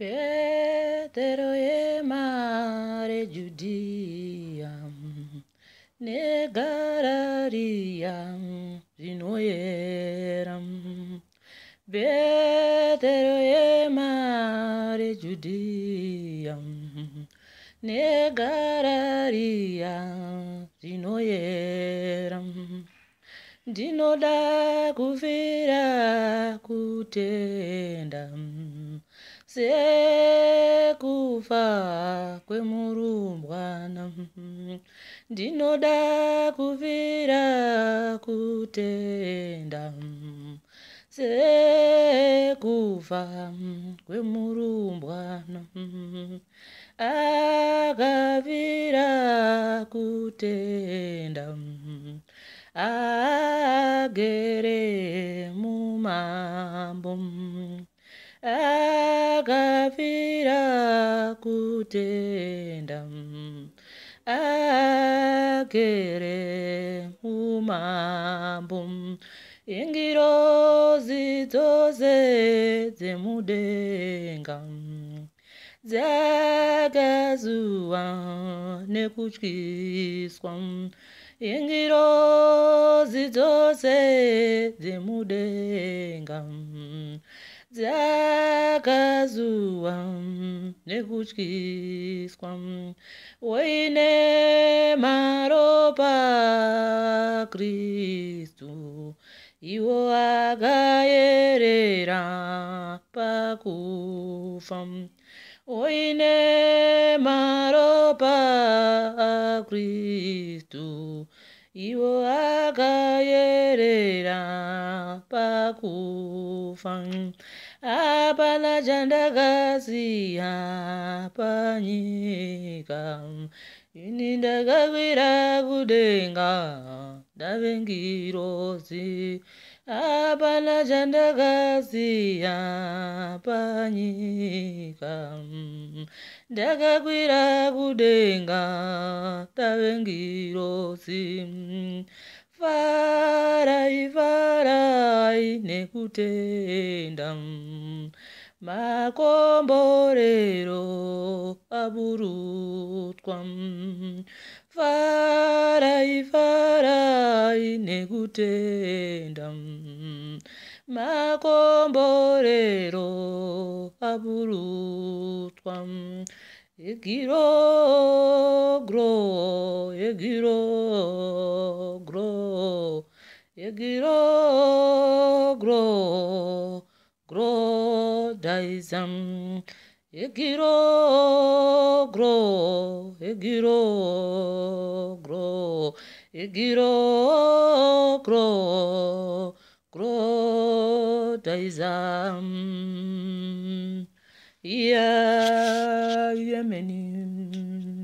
Beteroemare Judea negararia zvinoyera bhetero yemare judhiya negararia zvinoyera ndinoda kuvira kutenda sekufa kwemurumbwana ndinoda kufira kutenda sekufa kwemurumbwana akafira kutenda agere mumana afira kutenda agere umambo ingiro dzidzose dzemudenga dzakazuwa nekutyiswa ingiro dzidzose dzemudenga dzakazuwa nekutyiswa uine maropa kristu iwo akayerera pakufa uine maropa kristu iwoaka yerera pakufa hapana chandakasiya panyika ini ndakakwira kudenga ndave ngirozi hapana chandakasiya panyika ndakakwira kudenga ndave ngirozi farai farai nekutenda makomborero aburutwa farai farai nekutenda makomborero apurutwa egiro gro egiro gro egiro gro gro daizam Egiro gro, egiro gro, egiro gro, gro daizam. Yeah, yeah, menim.